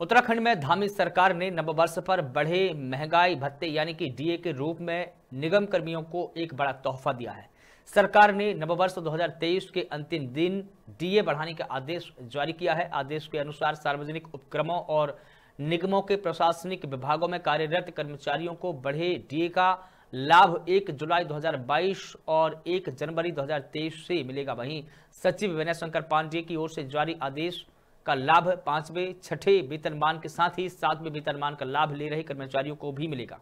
उत्तराखंड में धामी सरकार ने नववर्ष पर बढ़े महंगाई भत्ते यानी कि डीए के रूप में निगम कर्मियों को एक बड़ा तोहफा दिया है सरकार ने नववर्ष 2023 के अंतिम दिन डीए बढ़ाने का आदेश जारी किया है आदेश के अनुसार सार्वजनिक उपक्रमों और निगमों के प्रशासनिक विभागों में कार्यरत कर्मचारियों को बढ़े डीए का लाभ 1 जुलाई 2022 और 1 जनवरी 2023 से मिलेगा वहीं सचिव विनय शंकर पांडे की ओर से जारी आदेश का लाभ पांचवें छठे वेतनमान के साथ ही सातवें वेतनमान का लाभ ले रहे कर्मचारियों को भी मिलेगा